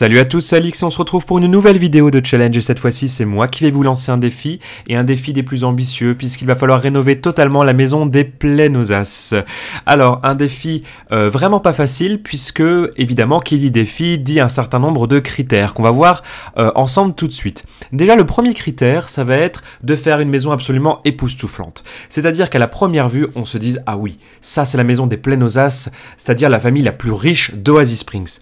Salut à tous, c'est Alix et on se retrouve pour une nouvelle vidéo de challenge et cette fois-ci c'est moi qui vais vous lancer un défi et un défi des plus ambitieux puisqu'il va falloir rénover totalement la maison des Oasis. Alors un défi euh, vraiment pas facile puisque évidemment qui dit défi dit un certain nombre de critères qu'on va voir euh, ensemble tout de suite. Déjà le premier critère ça va être de faire une maison absolument époustouflante. C'est-à-dire qu'à la première vue on se dise ah oui ça c'est la maison des osaces c'est-à-dire la famille la plus riche d'Oasis Springs.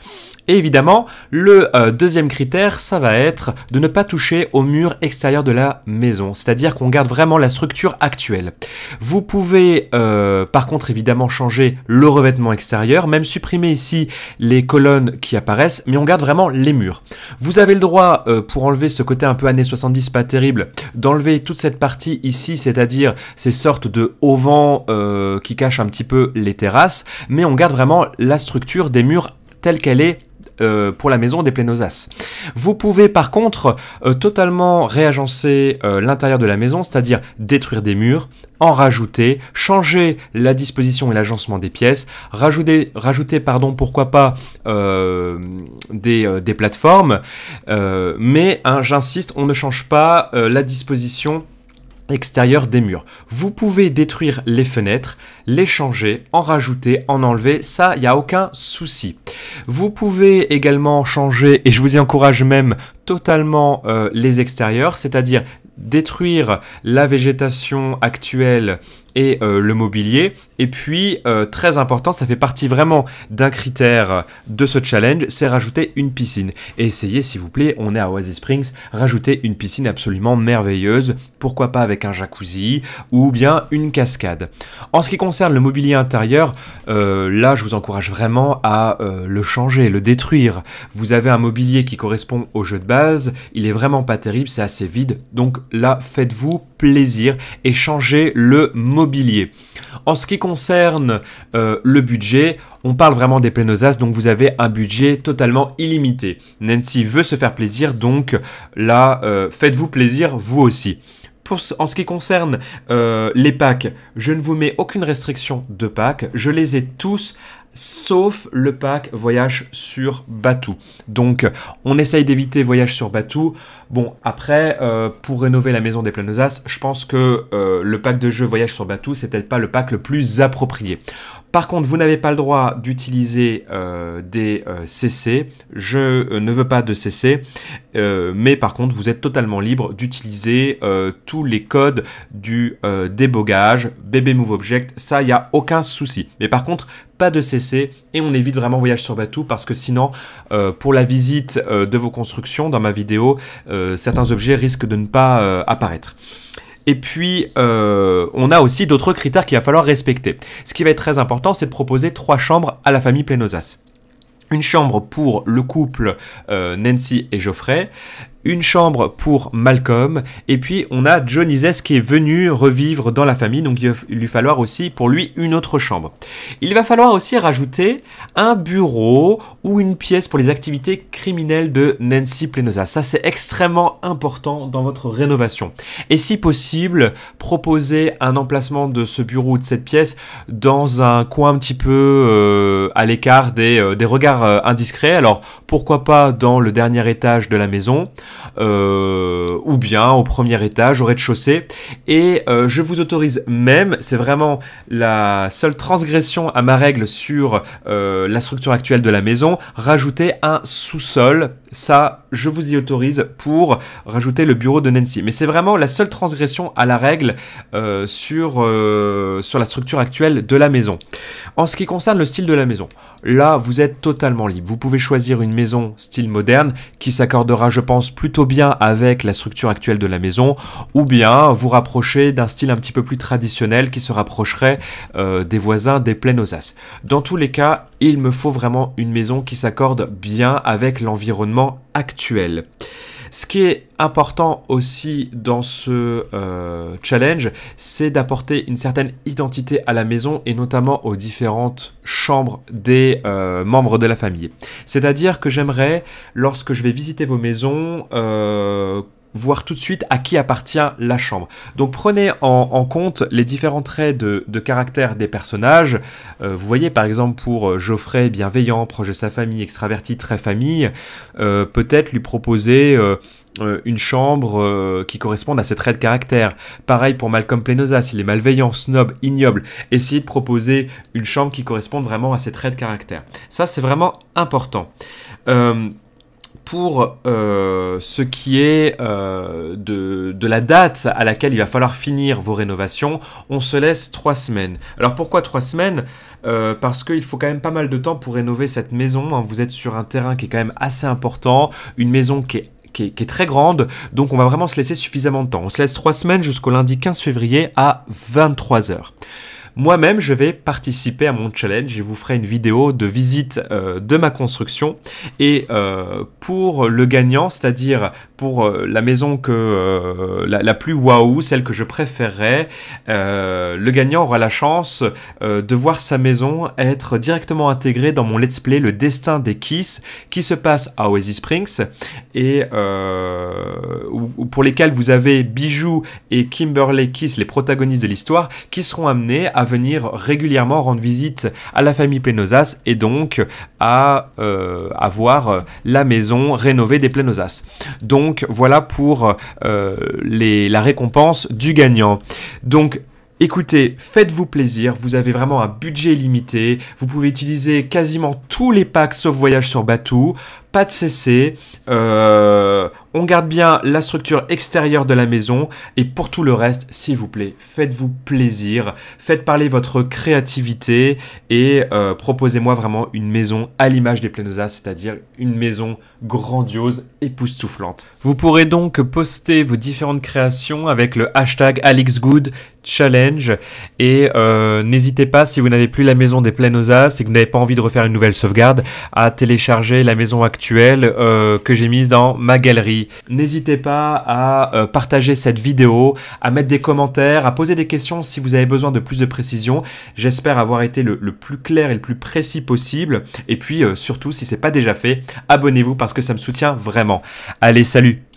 Et évidemment, le euh, deuxième critère, ça va être de ne pas toucher au mur extérieur de la maison, c'est-à-dire qu'on garde vraiment la structure actuelle. Vous pouvez euh, par contre évidemment changer le revêtement extérieur, même supprimer ici les colonnes qui apparaissent, mais on garde vraiment les murs. Vous avez le droit, euh, pour enlever ce côté un peu années 70 pas terrible, d'enlever toute cette partie ici, c'est-à-dire ces sortes de auvents qui cachent un petit peu les terrasses, mais on garde vraiment la structure des murs telle qu'elle est euh, pour la maison des plénosas. Vous pouvez par contre euh, totalement réagencer euh, l'intérieur de la maison, c'est-à-dire détruire des murs, en rajouter, changer la disposition et l'agencement des pièces, rajouter, rajouter pardon, pourquoi pas des, plateformes, mais hein, j'insiste, on ne change pas la disposition extérieur des murs. Vous pouvez détruire les fenêtres, les changer, en rajouter, en enlever, ça, il n'y a aucun souci. Vous pouvez également changer, et je vous y encourage même, totalement euh, les extérieurs, c'est-à-dire détruire la végétation actuelle et euh, le mobilier. Et puis, euh, très important, ça fait partie vraiment d'un critère de ce challenge, c'est rajouter une piscine. Et essayez, s'il vous plaît, on est à Oasis Springs, rajouter une piscine absolument merveilleuse, pourquoi pas avec un jacuzzi ou bien une cascade. En ce qui concerne le mobilier intérieur, là, je vous encourage vraiment à le changer, le détruire. Vous avez un mobilier qui correspond au jeu de base, il est vraiment pas terrible, c'est assez vide. Donc là, faites-vous plaisir et changez le mobilier. En ce qui concerne euh, le budget, on parle vraiment des plénosas donc vous avez un budget totalement illimité. Nancy veut se faire plaisir, donc là, euh, faites-vous plaisir vous aussi en ce qui concerne euh, les packs, je ne vous mets aucune restriction de packs. Je les ai tous sauf le pack voyage sur Batou. Donc on essaye d'éviter voyage sur Batou. Bon, après, euh, pour rénover la maison des Planosas, je pense que euh, le pack de jeu voyage sur Batou, c'est peut-être pas le pack le plus approprié. Par contre, vous n'avez pas le droit d'utiliser euh, des CC. Euh, Je euh, ne veux pas de CC, mais par contre, vous êtes totalement libre d'utiliser tous les codes du débogage, BB move object. Ça, il n'y a aucun souci. Mais par contre, pas de CC et on évite vraiment voyage sur bateau parce que sinon, pour la visite de vos constructions dans ma vidéo, certains objets risquent de ne pas apparaître. Et puis, euh, on a aussi d'autres critères qu'il va falloir respecter. Ce qui va être très important, c'est de proposer trois chambres à la famille Plenosas. une chambre pour le couple euh, Nancy et Geoffrey une chambre pour Malcolm, et puis on a Johnny Zess qui est venu revivre dans la famille, donc il va lui falloir aussi pour lui une autre chambre. Il va falloir aussi rajouter un bureau ou une pièce pour les activités criminelles de Nancy Plenosa. Ça c'est extrêmement important dans votre rénovation. Et si possible, proposer un emplacement de ce bureau ou de cette pièce dans un coin un petit peu euh, à l'écart des, euh, regards euh, indiscrets. Alors pourquoi pas dans le dernier étage de la maison euh, ou bien au premier étage, au rez-de-chaussée. Et euh, je vous autorise même, c'est vraiment la seule transgression à ma règle sur euh, la structure actuelle de la maison, rajouter un sous-sol ça, je vous y autorise pour rajouter le bureau de Nancy. Mais c'est vraiment la seule transgression à la règle euh, sur, euh, sur la structure actuelle de la maison. En ce qui concerne le style de la maison, là, vous êtes totalement libre. Vous pouvez choisir une maison style moderne qui s'accordera, je pense, plutôt bien avec la structure actuelle de la maison, ou bien vous rapprocher d'un style un petit peu plus traditionnel qui se rapprocherait euh, des voisins des plaines aux Dans tous les cas, il me faut vraiment une maison qui s'accorde bien avec l'environnement actuel Ce qui est important aussi dans ce euh, challenge, c'est d'apporter une certaine identité à la maison et notamment aux différentes chambres des euh, membres de la famille. C'est-à-dire que j'aimerais, lorsque je vais visiter vos maisons, euh, voir tout de suite à qui appartient la chambre. Donc prenez en, compte les différents traits de, caractère des personnages. Euh, vous voyez par exemple pour euh, Geoffrey, bienveillant, proche de sa famille, extraverti, très famille, euh, peut-être lui proposer... une chambre qui corresponde à ses traits de caractère. Pareil pour Malcolm Plenosa, s'il est malveillant, snob, ignoble, essayez de proposer une chambre qui corresponde vraiment à ses traits de caractère. Ça, c'est vraiment important pour euh, ce qui est euh, de, la date à laquelle il va falloir finir vos rénovations, on se laisse trois semaines. Alors pourquoi trois semaines euh, Parce qu'il faut quand même pas mal de temps pour rénover cette maison. Hein. Vous êtes sur un terrain qui est quand même assez important, une maison qui est qui est, très grande. Donc on va vraiment se laisser suffisamment de temps. On se laisse trois semaines jusqu'au lundi 15 février à 23h. Moi-même, je vais participer à mon challenge Je vous ferai une vidéo de visite euh, de ma construction. Et euh, pour le gagnant, c'est-à-dire pour euh, la maison que la, plus waouh, celle que je préférerais, le gagnant aura la chance de voir sa maison être directement intégrée dans mon let's play Le Destin des Kiss qui se passe à Oasis Springs et pour lesquels vous avez Bijou et Kimberly Kiss, les protagonistes de l'histoire, qui seront amenés à venir régulièrement rendre visite à la famille Plenosas et donc à euh, avoir la maison rénovée des Plénosas. Donc voilà pour euh, les, la récompense du gagnant. Donc Écoutez, faites-vous plaisir, vous avez vraiment un budget limité, vous pouvez utiliser quasiment tous les packs sauf voyage sur bateau. pas de CC, on garde bien la structure extérieure de la maison et pour tout le reste, s'il vous plaît, faites-vous plaisir, faites parler votre créativité et euh, proposez-moi vraiment une maison à l'image des Plenosas, c'est-à-dire une maison grandiose, époustouflante. Vous pourrez donc poster vos différentes créations avec le hashtag AlexGood challenge. Et euh, n'hésitez pas, si vous n'avez plus la maison des plaines si que vous n'avez pas envie de refaire une nouvelle sauvegarde, à télécharger la maison actuelle euh, que j'ai mise dans ma galerie. N'hésitez pas à euh, partager cette vidéo, à mettre des commentaires, à poser des questions si vous avez besoin de plus de précision. J'espère avoir été le, le, plus clair et le plus précis possible. Et puis surtout, si c'est pas déjà fait, abonnez-vous parce que ça me soutient vraiment. Allez, salut